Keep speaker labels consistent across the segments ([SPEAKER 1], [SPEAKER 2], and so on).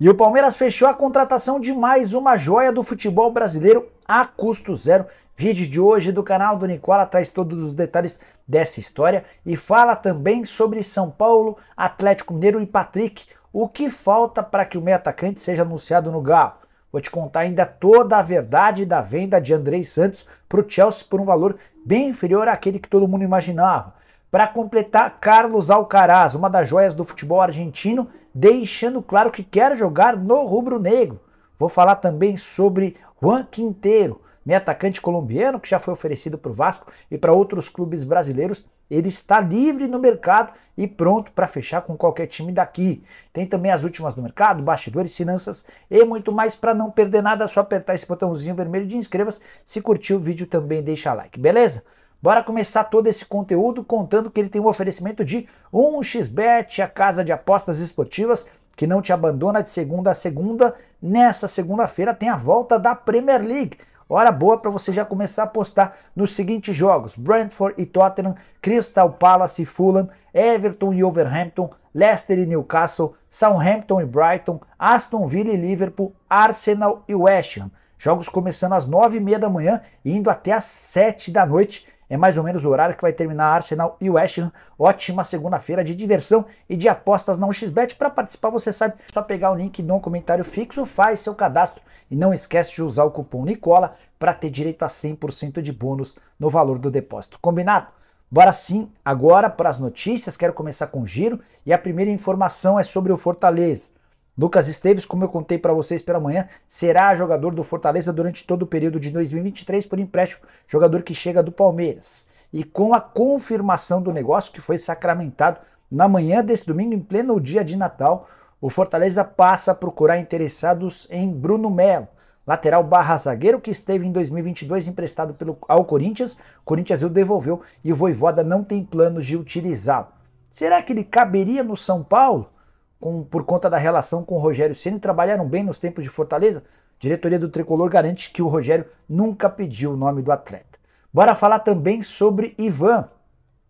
[SPEAKER 1] E o Palmeiras fechou a contratação de mais uma joia do futebol brasileiro a custo zero. Vídeo de hoje do canal do Nicola traz todos os detalhes dessa história e fala também sobre São Paulo, Atlético Mineiro e Patrick. O que falta para que o meio atacante seja anunciado no Galo? Vou te contar ainda toda a verdade da venda de Andrei Santos para o Chelsea por um valor bem inferior àquele que todo mundo imaginava. Para completar, Carlos Alcaraz, uma das joias do futebol argentino, deixando claro que quer jogar no rubro-negro. Vou falar também sobre Juan Quinteiro, meu atacante colombiano que já foi oferecido para o Vasco e para outros clubes brasileiros. Ele está livre no mercado e pronto para fechar com qualquer time daqui. Tem também as últimas do mercado, bastidores, finanças e muito mais. Para não perder nada, é só apertar esse botãozinho vermelho de inscreva-se. Se curtiu o vídeo, também deixa like, beleza? Bora começar todo esse conteúdo contando que ele tem um oferecimento de 1xBet, a casa de apostas esportivas que não te abandona de segunda a segunda. Nessa segunda-feira tem a volta da Premier League. Hora boa para você já começar a apostar nos seguintes jogos: Brentford e Tottenham, Crystal Palace e Fulham, Everton e Overhampton, Leicester e Newcastle, Southampton e Brighton, Aston Villa e Liverpool, Arsenal e West Ham. Jogos começando às 9h30 da manhã e indo até às 7 da noite é mais ou menos o horário que vai terminar Arsenal e West Ham. Ótima segunda-feira de diversão e de apostas na XBet. Para participar, você sabe, é só pegar o link no comentário fixo, faz seu cadastro e não esquece de usar o cupom Nicola para ter direito a 100% de bônus no valor do depósito. Combinado? Bora sim, agora para as notícias. Quero começar com o giro e a primeira informação é sobre o Fortaleza. Lucas Esteves, como eu contei para vocês pela manhã, será jogador do Fortaleza durante todo o período de 2023 por empréstimo, jogador que chega do Palmeiras. E com a confirmação do negócio que foi sacramentado na manhã desse domingo, em pleno dia de Natal, o Fortaleza passa a procurar interessados em Bruno Melo, lateral barra zagueiro que esteve em 2022 emprestado pelo, ao Corinthians. O Corinthians o devolveu e o Voivoda não tem planos de utilizá-lo. Será que ele caberia no São Paulo? com, por conta da relação com o Rogério Ceni trabalharam bem nos tempos de Fortaleza? Diretoria do Tricolor garante que o Rogério nunca pediu o nome do atleta. Bora falar também sobre Ivan.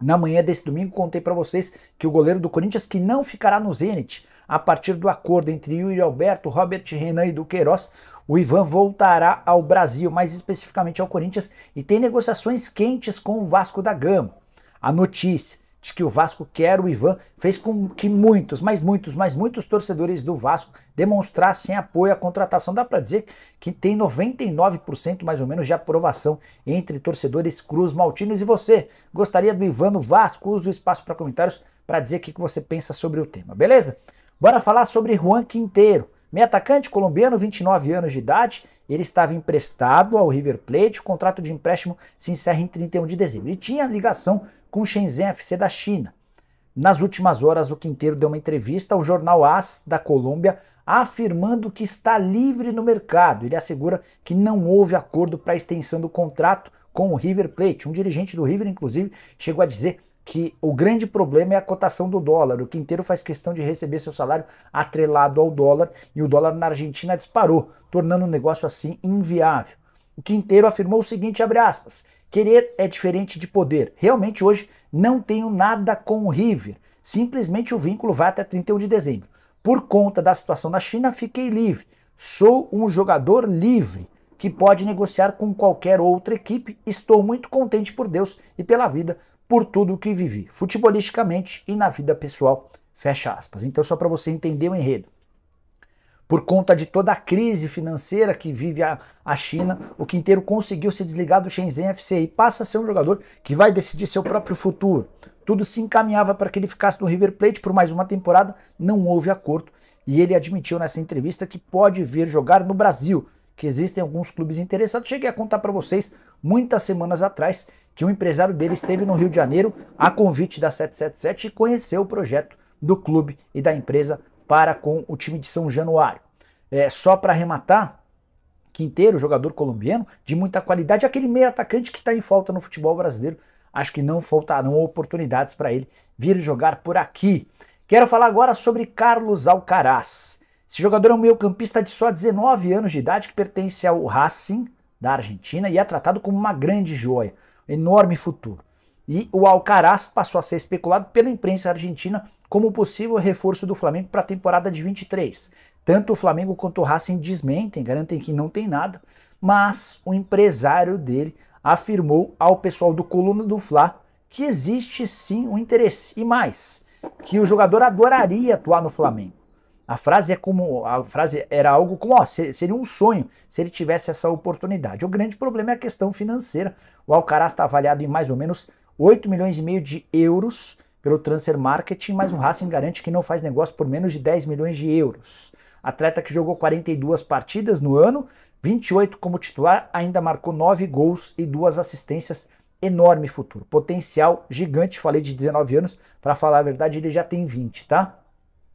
[SPEAKER 1] Na manhã desse domingo contei para vocês que o goleiro do Corinthians que não ficará no Zenit a partir do acordo entre Yuri Alberto, Robert Renan e Duqueiroz, o Ivan voltará ao Brasil, mais especificamente ao Corinthians, e tem negociações quentes com o Vasco da Gama. A notícia de que o Vasco quer o Ivan fez com que muitos, mas muitos, mas muitos torcedores do Vasco demonstrassem apoio à contratação. Dá para dizer que tem 99% mais ou menos de aprovação entre torcedores Cruz Maltinos. E você gostaria do Ivan no Vasco? Use o espaço para comentários para dizer o que você pensa sobre o tema, beleza? Bora falar sobre Juan Quinteiro, meio atacante colombiano, 29 anos de idade. Ele estava emprestado ao River Plate, o contrato de empréstimo se encerra em 31 de dezembro. Ele tinha ligação com Shenzhen FC da China. Nas últimas horas, o Quinteiro deu uma entrevista ao jornal AS da Colômbia afirmando que está livre no mercado. Ele assegura que não houve acordo para a extensão do contrato com o River Plate. Um dirigente do River, inclusive, chegou a dizer que o grande problema é a cotação do dólar. O Quinteiro faz questão de receber seu salário atrelado ao dólar e o dólar na Argentina disparou, tornando o negócio assim inviável. O Quinteiro afirmou o seguinte, abre aspas, Querer é diferente de poder. Realmente hoje não tenho nada com o River. Simplesmente o vínculo vai até 31 de dezembro. Por conta da situação na China, fiquei livre. Sou um jogador livre que pode negociar com qualquer outra equipe. Estou muito contente por Deus e pela vida, por tudo o que vivi, futebolisticamente e na vida pessoal. Fecha aspas. Então, só para você entender o enredo por conta de toda a crise financeira que vive a, a China, o Quinteiro conseguiu se desligar do Shenzhen FC e passa a ser um jogador que vai decidir seu próprio futuro. Tudo se encaminhava para que ele ficasse no River Plate por mais uma temporada, não houve acordo e ele admitiu nessa entrevista que pode vir jogar no Brasil, que existem alguns clubes interessados. Cheguei a contar para vocês muitas semanas atrás que um empresário dele esteve no Rio de Janeiro a convite da 777 e conheceu o projeto do clube e da empresa para com o time de São Januário. É, só para arrematar, Quinteiro, jogador colombiano, de muita qualidade, aquele meio atacante que está em falta no futebol brasileiro. Acho que não faltarão oportunidades para ele vir jogar por aqui. Quero falar agora sobre Carlos Alcaraz. Esse jogador é um meio-campista de só 19 anos de idade que pertence ao Racing da Argentina e é tratado como uma grande joia, enorme futuro. E o Alcaraz passou a ser especulado pela imprensa argentina como possível reforço do Flamengo para a temporada de 23. Tanto o Flamengo quanto o Racing desmentem, garantem que não tem nada, mas o empresário dele afirmou ao pessoal do Coluna do Fla que existe sim um interesse e mais, que o jogador adoraria atuar no Flamengo. A frase é como a frase era algo como, ó, seria um sonho se ele tivesse essa oportunidade. O grande problema é a questão financeira. O Alcaraz está avaliado em mais ou menos 8 milhões e meio de euros pelo transfer marketing, mas o Racing garante que não faz negócio por menos de 10 milhões de euros. Atleta que jogou 42 partidas no ano, 28 como titular, ainda marcou 9 gols e duas assistências. Enorme futuro, potencial gigante. Falei de 19 anos, para falar a verdade, ele já tem 20, tá?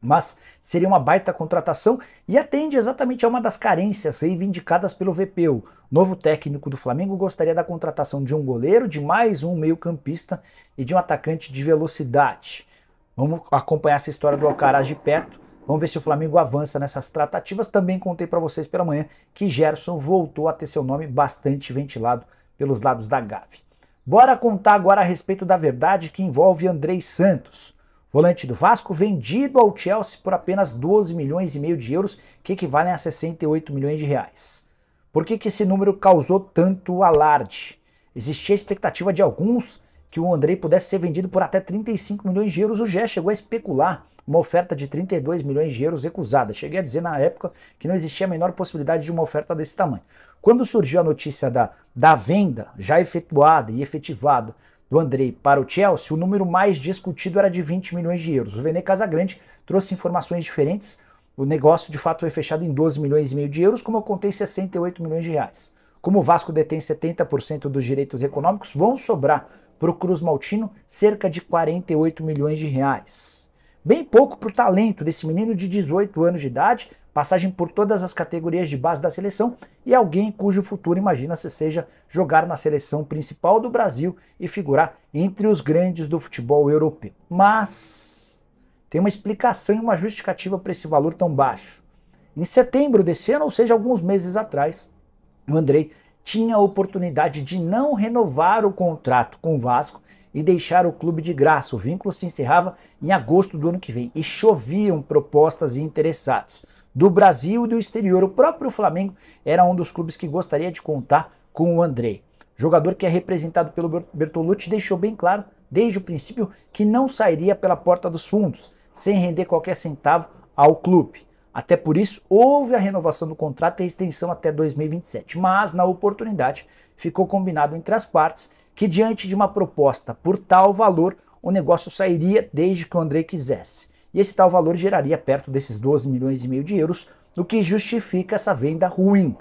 [SPEAKER 1] Mas seria uma baita contratação e atende exatamente a uma das carências reivindicadas pelo VPU. O novo técnico do Flamengo gostaria da contratação de um goleiro, de mais um meio-campista e de um atacante de velocidade. Vamos acompanhar essa história do Alcaraz de perto. Vamos ver se o Flamengo avança nessas tratativas. Também contei para vocês pela manhã que Gerson voltou a ter seu nome bastante ventilado pelos lados da Gave. Bora contar agora a respeito da verdade que envolve Andrei Santos. Volante do Vasco vendido ao Chelsea por apenas 12 milhões e meio de euros, que equivalem a 68 milhões de reais. Por que, que esse número causou tanto alarde? Existia a expectativa de alguns que o Andrei pudesse ser vendido por até 35 milhões de euros. O Gé chegou a especular uma oferta de 32 milhões de euros recusada. Cheguei a dizer na época que não existia a menor possibilidade de uma oferta desse tamanho. Quando surgiu a notícia da, da venda já efetuada e efetivada do Andrei para o Chelsea, o número mais discutido era de 20 milhões de euros. O Vene Casagrande trouxe informações diferentes. O negócio de fato foi fechado em 12 milhões e meio de euros, como eu contei 68 milhões de reais. Como o Vasco detém 70% dos direitos econômicos, vão sobrar para o Cruz Maltino cerca de 48 milhões de reais. Bem pouco para o talento desse menino de 18 anos de idade, passagem por todas as categorias de base da seleção e alguém cujo futuro imagina-se seja jogar na seleção principal do Brasil e figurar entre os grandes do futebol europeu. Mas tem uma explicação e uma justificativa para esse valor tão baixo. Em setembro desse ano, ou seja, alguns meses atrás, o Andrei tinha a oportunidade de não renovar o contrato com o Vasco e deixar o clube de graça. O vínculo se encerrava em agosto do ano que vem e choviam propostas e interessados do Brasil e do exterior. O próprio Flamengo era um dos clubes que gostaria de contar com o André, Jogador que é representado pelo Bertolucci deixou bem claro desde o princípio que não sairia pela porta dos fundos, sem render qualquer centavo ao clube. Até por isso, houve a renovação do contrato e a extensão até 2027. Mas, na oportunidade, ficou combinado entre as partes que, diante de uma proposta por tal valor, o negócio sairia desde que o André quisesse e esse tal valor geraria perto desses 12 milhões e meio de euros, o que justifica essa venda ruim.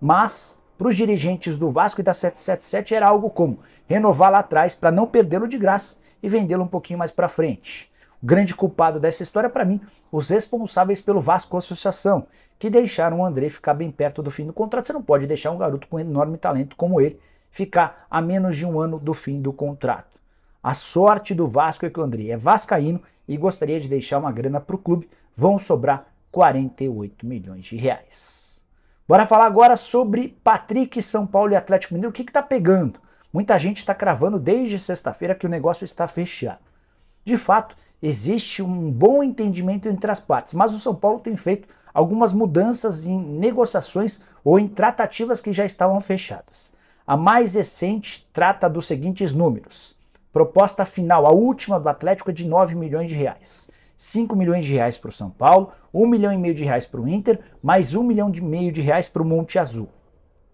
[SPEAKER 1] Mas para os dirigentes do Vasco e da 777 era algo como renovar lá atrás para não perdê-lo de graça e vendê-lo um pouquinho mais para frente. O grande culpado dessa história, para mim, os responsáveis pelo Vasco Associação, que deixaram o André ficar bem perto do fim do contrato. Você não pode deixar um garoto com enorme talento como ele ficar a menos de um ano do fim do contrato. A sorte do Vasco é que o André é vascaíno e gostaria de deixar uma grana para o clube. Vão sobrar 48 milhões de reais. Bora falar agora sobre Patrick, São Paulo e Atlético Mineiro. O que está pegando? Muita gente está cravando desde sexta-feira que o negócio está fechado. De fato, existe um bom entendimento entre as partes, mas o São Paulo tem feito algumas mudanças em negociações ou em tratativas que já estavam fechadas. A mais recente trata dos seguintes números: Proposta final, a última do Atlético é de 9 milhões de reais. 5 milhões de reais para o São Paulo, 1 milhão e meio de reais para o Inter, mais 1 milhão e meio de reais para o Monte Azul.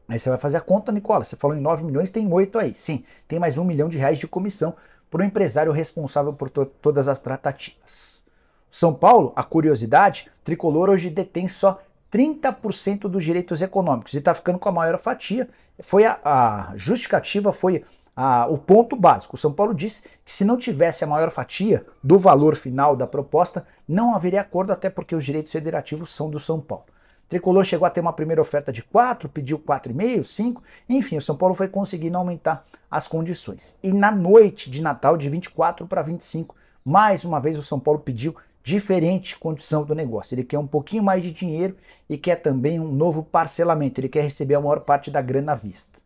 [SPEAKER 1] Aí você vai fazer a conta, Nicola. Você falou em 9 milhões, tem 8 aí. Sim, tem mais 1 milhão de reais de comissão para o empresário responsável por to todas as tratativas. São Paulo, a curiosidade, tricolor hoje detém só 30% dos direitos econômicos e está ficando com a maior fatia. Foi a, a, justificativa foi ah, o ponto básico. O São Paulo disse que se não tivesse a maior fatia do valor final da proposta, não haveria acordo, até porque os direitos federativos são do São Paulo. O Tricolor chegou a ter uma primeira oferta de 4, pediu 4,5, 5, enfim, o São Paulo foi conseguindo aumentar as condições. E na noite de Natal, de 24 para 25, mais uma vez o São Paulo pediu diferente condição do negócio. Ele quer um pouquinho mais de dinheiro e quer também um novo parcelamento. Ele quer receber a maior parte da grana à vista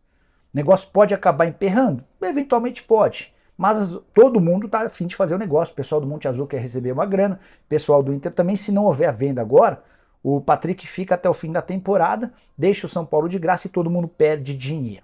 [SPEAKER 1] negócio pode acabar emperrando? Eventualmente pode. Mas todo mundo está afim de fazer o negócio. O pessoal do Monte Azul quer receber uma grana, o pessoal do Inter também. Se não houver a venda agora, o Patrick fica até o fim da temporada, deixa o São Paulo de graça e todo mundo perde dinheiro.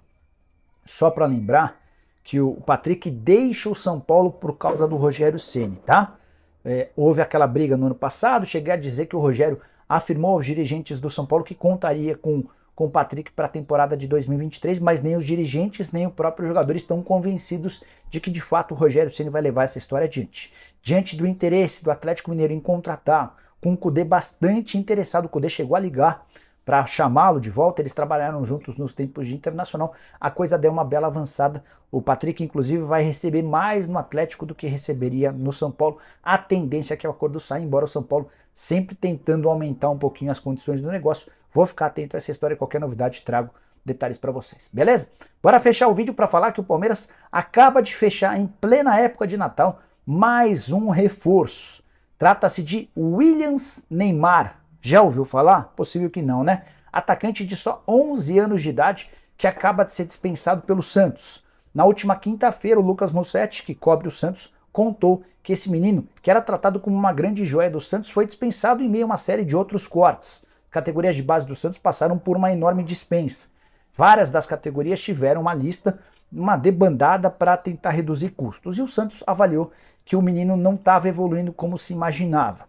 [SPEAKER 1] Só para lembrar que o Patrick deixa o São Paulo por causa do Rogério Ceni, tá? É, houve aquela briga no ano passado, cheguei a dizer que o Rogério afirmou aos dirigentes do São Paulo que contaria com com o Patrick para a temporada de 2023, mas nem os dirigentes, nem o próprio jogador estão convencidos de que de fato o Rogério Ceni vai levar essa história adiante. Diante do interesse do Atlético Mineiro em contratar, com o Cudê bastante interessado, o Cudê chegou a ligar para chamá-lo de volta, eles trabalharam juntos nos tempos de Internacional, a coisa deu uma bela avançada. O Patrick, inclusive, vai receber mais no Atlético do que receberia no São Paulo. A tendência é que o acordo saia, embora o São Paulo sempre tentando aumentar um pouquinho as condições do negócio. Vou ficar atento a essa história e qualquer novidade trago detalhes para vocês, beleza? Bora fechar o vídeo para falar que o Palmeiras acaba de fechar em plena época de Natal mais um reforço. Trata-se de Williams Neymar. Já ouviu falar? Possível que não, né? Atacante de só 11 anos de idade que acaba de ser dispensado pelo Santos. Na última quinta-feira, o Lucas Mussetti, que cobre o Santos, contou que esse menino, que era tratado como uma grande joia do Santos, foi dispensado em meio a uma série de outros cortes categorias de base do Santos passaram por uma enorme dispensa. Várias das categorias tiveram uma lista, uma debandada para tentar reduzir custos. E o Santos avaliou que o menino não estava evoluindo como se imaginava.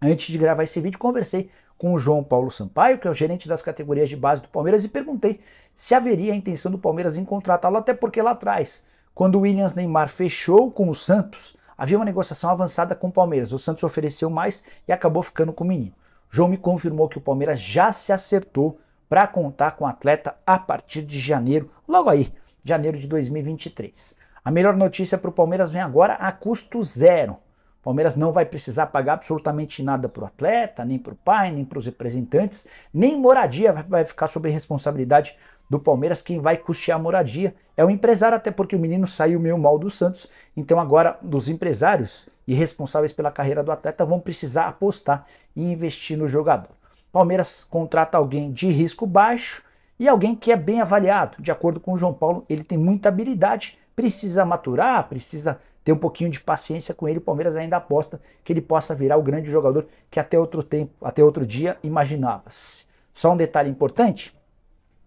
[SPEAKER 1] Antes de gravar esse vídeo, conversei com o João Paulo Sampaio, que é o gerente das categorias de base do Palmeiras, e perguntei se haveria a intenção do Palmeiras em contratá-lo, até porque lá atrás, quando o Williams Neymar fechou com o Santos, havia uma negociação avançada com o Palmeiras. O Santos ofereceu mais e acabou ficando com o menino. João me confirmou que o Palmeiras já se acertou para contar com o atleta a partir de janeiro, logo aí, janeiro de 2023. A melhor notícia para o Palmeiras vem agora a custo zero. O Palmeiras não vai precisar pagar absolutamente nada para o atleta, nem para o pai, nem para os representantes, nem moradia vai ficar sob responsabilidade do Palmeiras, quem vai custear a moradia é o empresário, até porque o menino saiu meio mal do Santos. Então agora os empresários e responsáveis pela carreira do atleta vão precisar apostar e investir no jogador. Palmeiras contrata alguém de risco baixo e alguém que é bem avaliado. De acordo com o João Paulo, ele tem muita habilidade, precisa maturar, precisa ter um pouquinho de paciência com ele. O Palmeiras ainda aposta que ele possa virar o grande jogador que até outro tempo, até outro dia imaginava-se. Só um detalhe importante,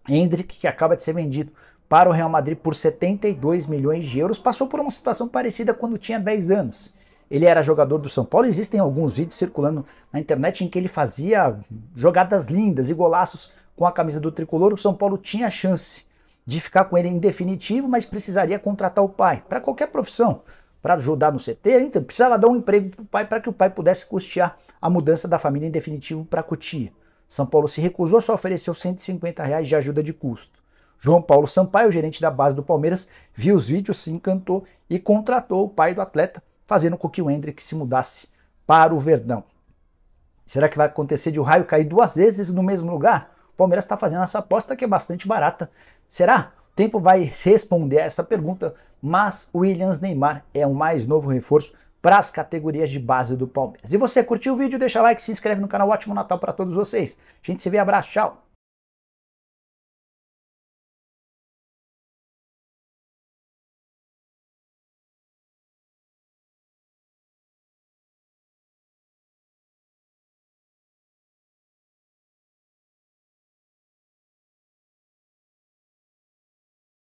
[SPEAKER 1] Hendrick, que acaba de ser vendido para o Real Madrid por 72 milhões de euros, passou por uma situação parecida quando tinha 10 anos. Ele era jogador do São Paulo. Existem alguns vídeos circulando na internet em que ele fazia jogadas lindas e golaços com a camisa do tricolor. O São Paulo tinha chance de ficar com ele em definitivo, mas precisaria contratar o pai para qualquer profissão, para ajudar no CT. Então precisava dar um emprego para o pai para que o pai pudesse custear a mudança da família em definitivo para Cotia. São Paulo se recusou, só ofereceu 150 reais de ajuda de custo. João Paulo Sampaio, gerente da base do Palmeiras, viu os vídeos, se encantou e contratou o pai do atleta, fazendo com que o Hendrick se mudasse para o Verdão. Será que vai acontecer de o raio cair duas vezes no mesmo lugar? O Palmeiras está fazendo essa aposta que é bastante barata. Será? O tempo vai responder a essa pergunta, mas Williams Neymar é o mais novo reforço para as categorias de base do Palmeiras. E você curtiu o vídeo, deixa like, se inscreve no canal. Ótimo Natal para todos vocês. A gente se vê, abraço, tchau.